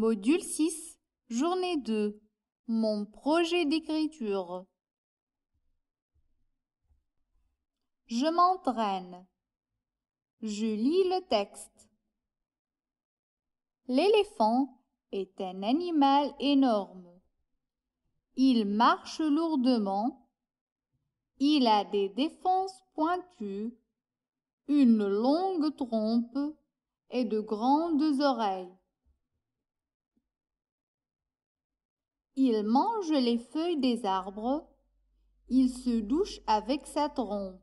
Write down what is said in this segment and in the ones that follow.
Module 6, journée 2. Mon projet d'écriture. Je m'entraîne. Je lis le texte. L'éléphant est un animal énorme. Il marche lourdement. Il a des défenses pointues, une longue trompe et de grandes oreilles. Il mange les feuilles des arbres. Il se douche avec sa trompe.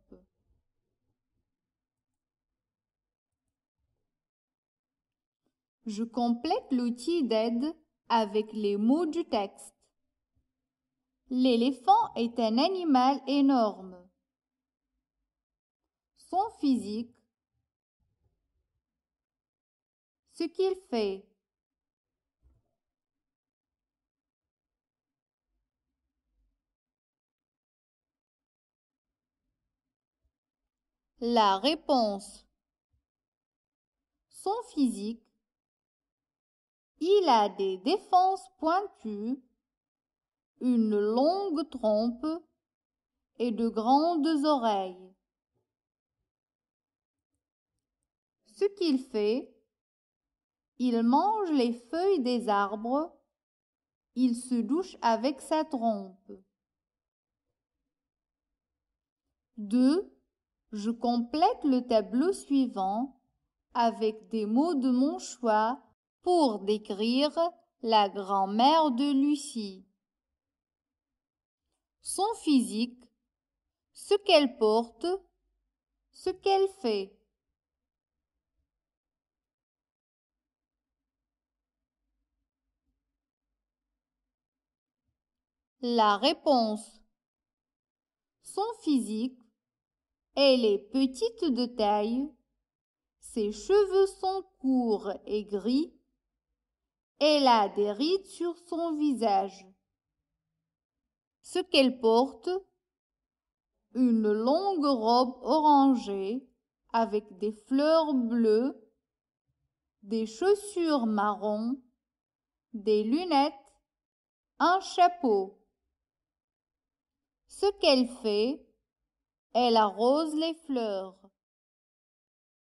Je complète l'outil d'aide avec les mots du texte. L'éléphant est un animal énorme. Son physique. Ce qu'il fait. La réponse. Son physique. Il a des défenses pointues, une longue trompe et de grandes oreilles. Ce qu'il fait, il mange les feuilles des arbres, il se douche avec sa trompe. 2. Je complète le tableau suivant avec des mots de mon choix pour décrire la grand-mère de Lucie. Son physique, ce qu'elle porte, ce qu'elle fait. La réponse. Son physique, elle est petite de taille. Ses cheveux sont courts et gris. Elle a des rides sur son visage. Ce qu'elle porte, une longue robe orangée avec des fleurs bleues, des chaussures marron, des lunettes, un chapeau. Ce qu'elle fait, elle arrose les fleurs.